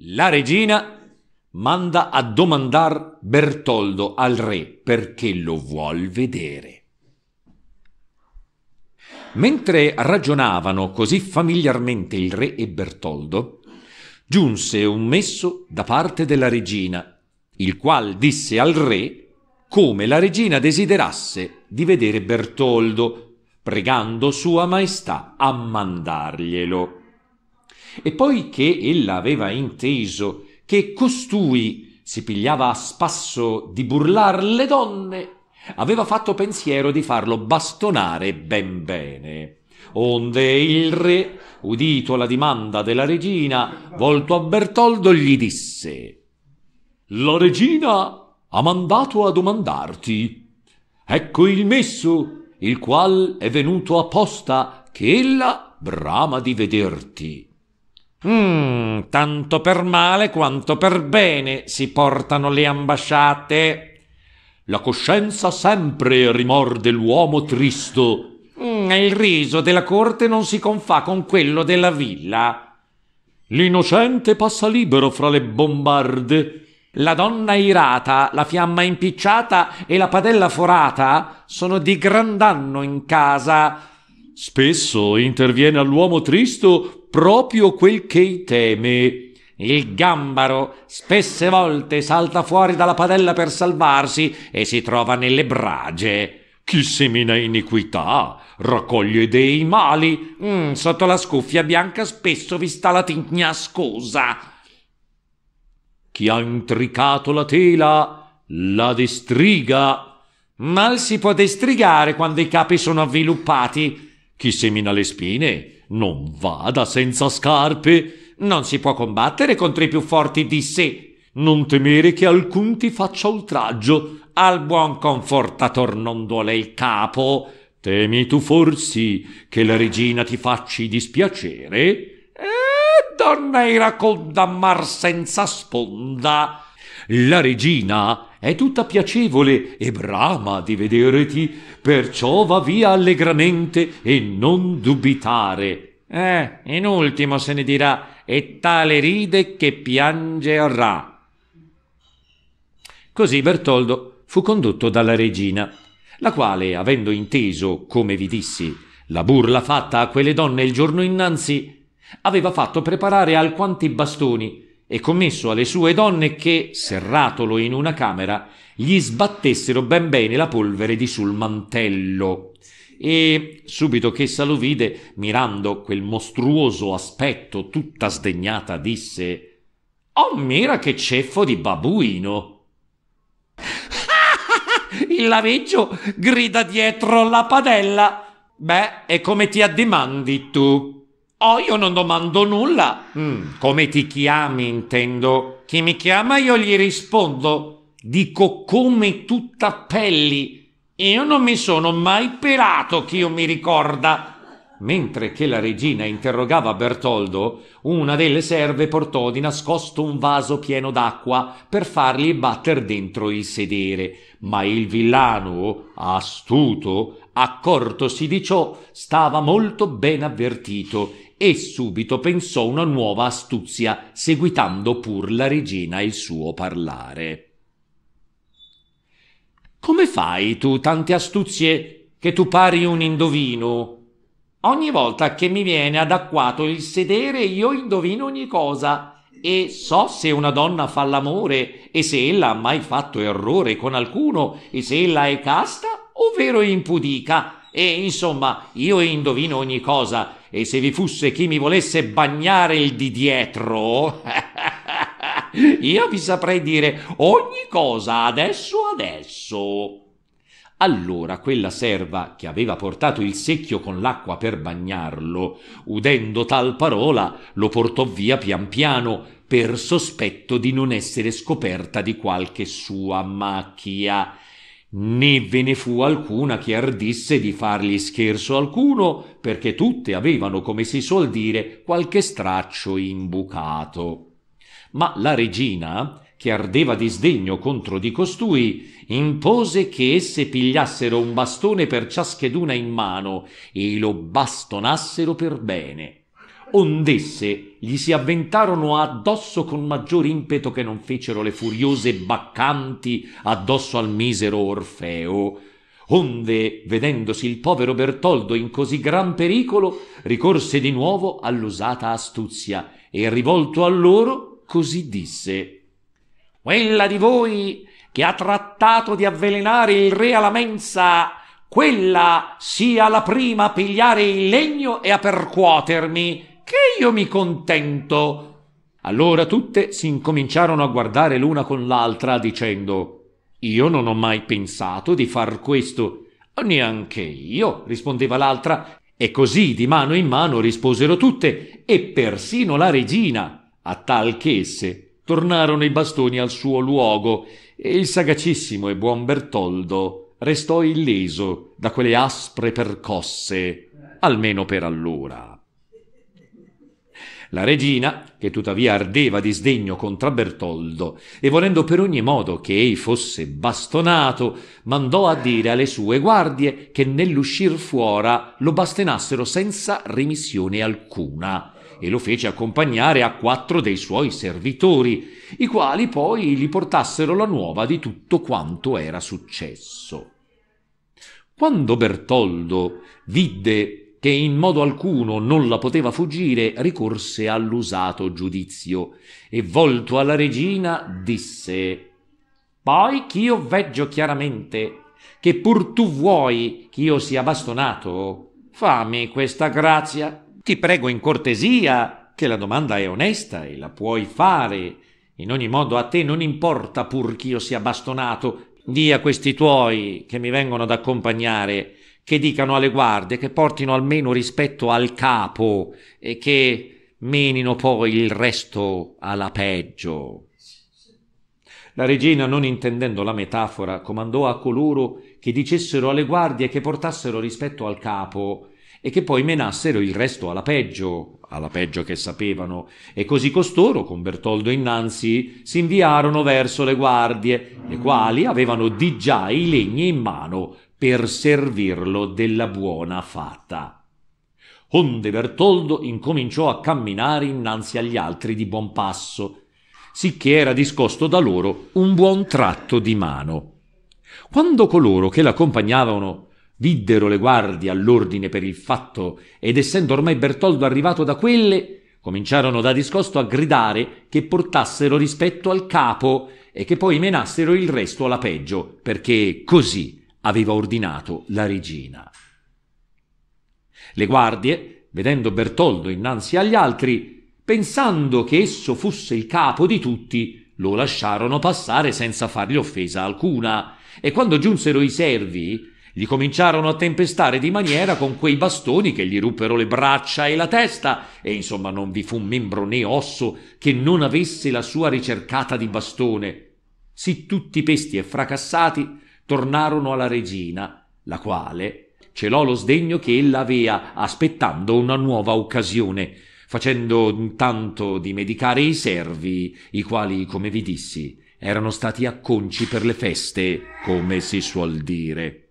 La regina manda a domandar Bertoldo al re perché lo vuol vedere. Mentre ragionavano così familiarmente il re e Bertoldo, giunse un messo da parte della regina, il qual disse al re come la regina desiderasse di vedere Bertoldo, pregando sua maestà a mandarglielo. E poiché ella aveva inteso che costui si pigliava a spasso di burlar le donne, aveva fatto pensiero di farlo bastonare ben bene. Onde il re, udito la dimanda della regina, volto a Bertoldo gli disse La regina ha mandato a domandarti. Ecco il messo, il qual è venuto apposta che ella brama di vederti Mm, tanto per male quanto per bene si portano le ambasciate. La coscienza sempre rimorde l'uomo tristo. Mm, il riso della corte non si confà con quello della villa. L'innocente passa libero fra le bombarde. La donna irata, la fiamma impicciata e la padella forata sono di gran danno in casa Spesso interviene all'uomo tristo proprio quel che teme. Il gambaro spesse volte salta fuori dalla padella per salvarsi e si trova nelle brage. Chi semina iniquità raccoglie dei mali. Mm, sotto la scuffia bianca spesso vi sta la tigna scosa. Chi ha intricato la tela la destriga. Mal si può destrigare quando i capi sono avviluppati. Chi semina le spine non vada senza scarpe. Non si può combattere contro i più forti di sé. Non temere che alcun ti faccia oltraggio. Al buon confortator non duole il capo. Temi tu forsi che la regina ti facci dispiacere? Eh, donna iracunda mar senza sponda la regina è tutta piacevole e brama di vederti, perciò va via allegramente e non dubitare. Eh, in ultimo se ne dirà, e tale ride che piangerà. Così Bertoldo fu condotto dalla regina, la quale, avendo inteso, come vi dissi, la burla fatta a quelle donne il giorno innanzi, aveva fatto preparare alquanti bastoni e commesso alle sue donne che, serratolo in una camera, gli sbattessero ben bene la polvere di sul mantello. E subito che essa lo vide, mirando quel mostruoso aspetto tutta sdegnata, disse Oh mira che ceffo di babuino! Il laveggio grida dietro la padella. Beh, e come ti addimandi tu? Oh, io non domando nulla. Mm, come ti chiami, intendo. Chi mi chiama io gli rispondo. Dico come tu t'appelli. Io non mi sono mai pelato, che io mi ricorda. Mentre che la regina interrogava Bertoldo, una delle serve portò di nascosto un vaso pieno d'acqua per fargli batter dentro il sedere, ma il villano, astuto, accortosi di ciò, stava molto ben avvertito e subito pensò una nuova astuzia, seguitando pur la regina il suo parlare. Come fai tu tante astuzie che tu pari un indovino? Ogni volta che mi viene adacquato il sedere io indovino ogni cosa e so se una donna fa l'amore e se ella ha mai fatto errore con alcuno e se ella è casta ovvero impudica e insomma io indovino ogni cosa e se vi fosse chi mi volesse bagnare il di dietro io vi saprei dire ogni cosa adesso adesso allora quella serva che aveva portato il secchio con l'acqua per bagnarlo, udendo tal parola, lo portò via pian piano per sospetto di non essere scoperta di qualche sua macchia né ve ne fu alcuna che ardisse di fargli scherzo alcuno perché tutte avevano come si suol dire qualche straccio imbucato ma la regina che ardeva di sdegno contro di costui, impose che esse pigliassero un bastone per ciascheduna in mano e lo bastonassero per bene ondesse gli si avventarono addosso con maggior impeto che non fecero le furiose baccanti addosso al misero Orfeo. Onde, vedendosi il povero Bertoldo in così gran pericolo, ricorse di nuovo all'usata astuzia e rivolto a loro così disse: Quella di voi che ha trattato di avvelenare il re alla mensa, quella sia la prima a pigliare il legno e a percuotermi che io mi contento. Allora tutte si incominciarono a guardare l'una con l'altra dicendo Io non ho mai pensato di far questo. Neanche io, rispondeva l'altra, e così di mano in mano risposero tutte, e persino la regina, a tal che esse tornarono i bastoni al suo luogo, e il sagacissimo e buon Bertoldo restò illeso da quelle aspre percosse, almeno per allora. La regina, che tuttavia ardeva di sdegno contro Bertoldo, e volendo per ogni modo che ei fosse bastonato, mandò a dire alle sue guardie che nell'uscir fuora lo bastenassero senza remissione alcuna e lo fece accompagnare a quattro dei suoi servitori, i quali poi gli portassero la nuova di tutto quanto era successo. Quando Bertoldo vidde che in modo alcuno non la poteva fuggire, ricorse all'usato giudizio e volto alla regina disse Poi ch'io veggio chiaramente che pur tu vuoi che io sia bastonato, fammi questa grazia. Ti prego in cortesia, che la domanda è onesta e la puoi fare. In ogni modo a te non importa pur ch'io sia bastonato, di a questi tuoi che mi vengono ad accompagnare che dicano alle guardie che portino almeno rispetto al capo e che menino poi il resto alla peggio. La regina, non intendendo la metafora, comandò a coloro che dicessero alle guardie che portassero rispetto al capo e che poi menassero il resto alla peggio, alla peggio che sapevano, e così costoro, con Bertoldo innanzi, si inviarono verso le guardie, le quali avevano di già i legni in mano per servirlo della buona fata. Onde Bertoldo incominciò a camminare innanzi agli altri di buon passo, sicché era discosto da loro un buon tratto di mano. Quando coloro che l'accompagnavano Videro le guardie all'ordine per il fatto, ed essendo ormai Bertoldo arrivato da quelle, cominciarono da discosto a gridare che portassero rispetto al capo e che poi menassero il resto alla peggio, perché così aveva ordinato la regina. Le guardie, vedendo Bertoldo innanzi agli altri, pensando che esso fosse il capo di tutti, lo lasciarono passare senza fargli offesa alcuna, e quando giunsero i servi, gli cominciarono a tempestare di maniera con quei bastoni che gli ruppero le braccia e la testa, e insomma non vi fu membro né osso che non avesse la sua ricercata di bastone. Sì tutti pesti e fracassati tornarono alla regina, la quale celò lo sdegno che ella avea, aspettando una nuova occasione, facendo intanto di medicare i servi, i quali, come vi dissi, erano stati acconci per le feste, come si suol dire.